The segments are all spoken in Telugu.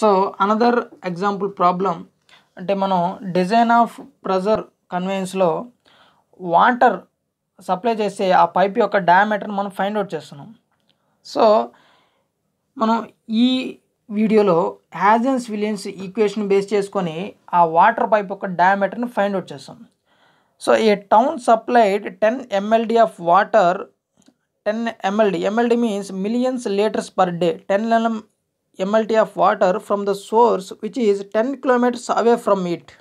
సో అనదర్ ఎగ్జాంపుల్ ప్రాబ్లం అంటే మనం డిజైన్ ఆఫ్ ప్రెజర్ కన్వేయన్స్లో వాటర్ సప్లై చేసే ఆ పైప్ యొక్క డయామీటర్ని మనం ఫైండ్ అవుట్ చేస్తున్నాం సో మనం ఈ వీడియోలో హ్యాజన్స్ విలియన్స్ ఈక్వేషన్ బేస్ చేసుకొని ఆ వాటర్ పైప్ యొక్క డయామీటర్ని ఫైండ్ అవుట్ చేస్తాం so a town supplied ten MLD of water ten MLD MLD means millions litres per day ten mlt of water from the source which is 10 kilometers away from it.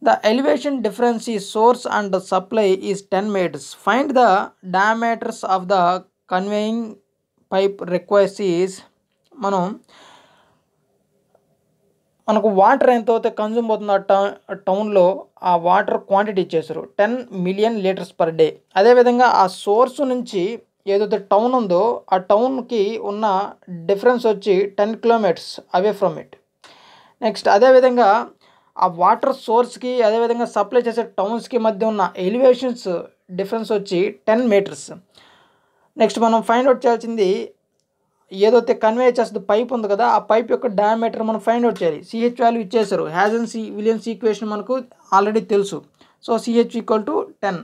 The elevation difference is source and the supply is 10 meters. Find the diameters of the conveying pipe requires is మనం మనకు వాటర్ ఎంత అయితే కన్జ్యూమ్ అవుతుంది ఆ టౌన్లో ఆ వాటర్ క్వాంటిటీ ఇచ్చేసారు ten million litres per day అదేవిధంగా ఆ సోర్స్ నుంచి ఏదైతే టౌన్ ఉందో ఆ టౌన్కి ఉన్న డిఫరెన్స్ వచ్చి ten kilometres away from it next అదేవిధంగా ఆ వాటర్ సోర్స్కి అదేవిధంగా సప్లై చేసే టౌన్స్కి మధ్య ఉన్న ఎలివేషన్స్ డిఫరెన్స్ వచ్చి టెన్ మీటర్స్ నెక్స్ట్ మనం ఫైండ్ అవుట్ చేయాల్సింది ఏదైతే కన్వే చేస్తుంది పైప్ ఉంది కదా ఆ పైప్ యొక్క డయామీటర్ మనం ఫైండ్ అవుట్ చేయాలి సిహెచ్ వాల్యూ ఇచ్చేసారు హ్యాజెన్సీ సి ఈక్వేషన్ మనకు ఆల్రెడీ తెలుసు so CH equal to ten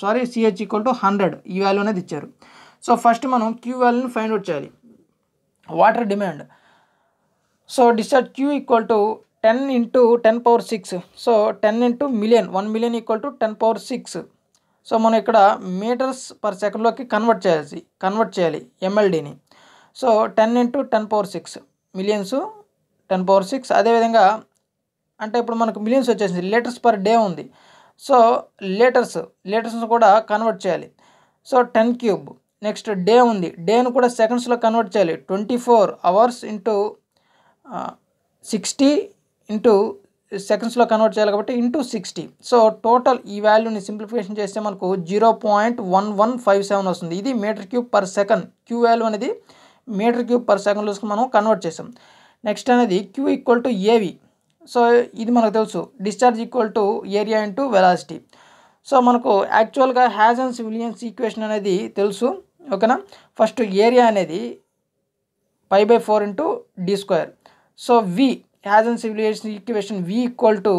sorry CH equal to hundred ఈ వాల్యూ అనేది ఇచ్చారు సో ఫస్ట్ మనం క్యూఎల్ని ఫైండ్ అవుట్ చేయాలి water demand so discharge Q equal to ten into ten power six so ten into million one million equal to ten power six so మనం ఇక్కడ మీటర్స్ పర్ సెకండ్లోకి కన్వర్ట్ చేయాలి కన్వర్ట్ చేయాలి ఎంఎల్డీని so ten into ten power six millions ten power six అదేవిధంగా అంటే ఇప్పుడు మనకు మిలియన్స్ వచ్చేసింది లీటర్స్ పర్ డే ఉంది సో లీటర్స్ లీటర్స్ కూడా కన్వర్ట్ చేయాలి so ten cube next day ఉంది డేను కూడా సెకండ్స్లో కన్వర్ట్ చేయాలి twenty four hours into sixty into సెకండ్స్లో కన్వర్ట్ చేయాలి కాబట్టి ఇంటూ సిక్స్టీ సో టోటల్ ఈ వాల్యూని సింప్లిఫికేషన్ చేస్తే మనకు zero point one one five seven వస్తుంది ఇది metre cube per second Q value అనేది మీటర్ క్యూబ్ పర్ సెకండ్ మనం కన్వర్ట్ చేస్తాం నెక్స్ట్ అనేది Q equal to AV so ఇది మనకు తెలుసు discharge equal to area into velocity so మనకు యాక్చువల్గా హ్యాజన్స్ విలియన్స్ ఈక్వేషన్ అనేది తెలుసు ఓకేనా ఫస్ట్ ఏరియా అనేది pi by four into D square so V as an civilization equation V equal to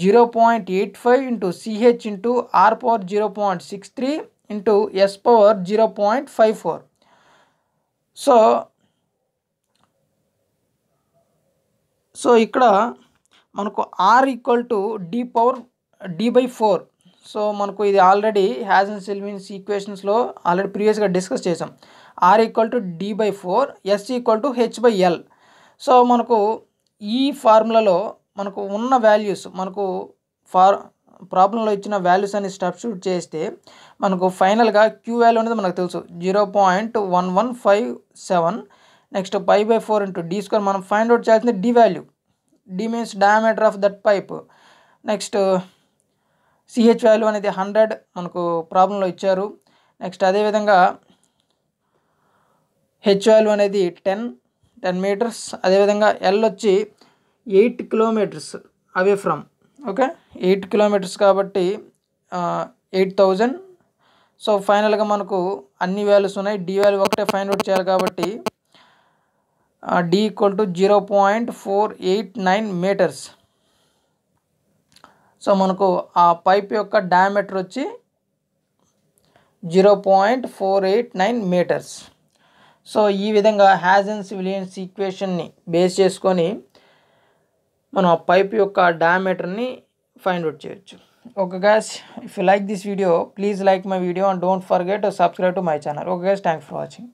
zero point eight five into CH into R power zero point six three into S power zero point five four so so ఇక్కడ మనకు R equal to D power D by four so మనకు ఇది ఆల్రెడీ హ్యాస్ అండ్ సిల్మిన్స్ ఈక్వేషన్స్లో ఆల్రెడీ ప్రీవియస్గా డిస్కస్ చేసాం R equal to D by four S equal to H by L so మనకు ఈ ఫార్ములాలో మనకు ఉన్న వాల్యూస్ మనకు ఫార్ ప్రాబ్లంలో ఇచ్చిన వాల్యూస్ అని సబ్స్టిట్యూట్ చేస్తే మనకు ఫైనల్గా క్యూ వాల్యూ అనేది మనకు తెలుసు zero point one one five seven next pi by four into D square మనం ఫైండ్ అవుట్ చేయాల్సింది D value D means diameter of that pipe next CH value అనేది హండ్రెడ్ మనకు ప్రాబ్లంలో ఇచ్చారు నెక్స్ట్ అదేవిధంగా హెచ్ వాల్యూ అనేది టెన్ టెన్ మీటర్స్ అదేవిధంగా ఎల్ వచ్చి eight kilometres away from okay eight kilometres కాబట్టి ఎయిట్ థౌజండ్ సో ఫైనల్గా మనకు అన్ని వాల్యూస్ ఉన్నాయి డి వాల్యూ ఒకటే ఫైన్ అవుట్ చేయాలి కాబట్టి D equal to zero point four eight nine metres so మనకు ఆ పైప్ యొక్క డయామీటర్ వచ్చి zero point four eight nine metres so ఈ విధంగా హ్యాజన్స్ విలియన్స్ ఈక్వేషన్ని బేస్ చేసుకొని మనం ఆ పైప్ యొక్క డయామీటర్ని ఫైండ్ అవుట్ చేయొచ్చు okay guys if you like this video please like my video and don't forget subscribe to my channel okay guys thanks for watching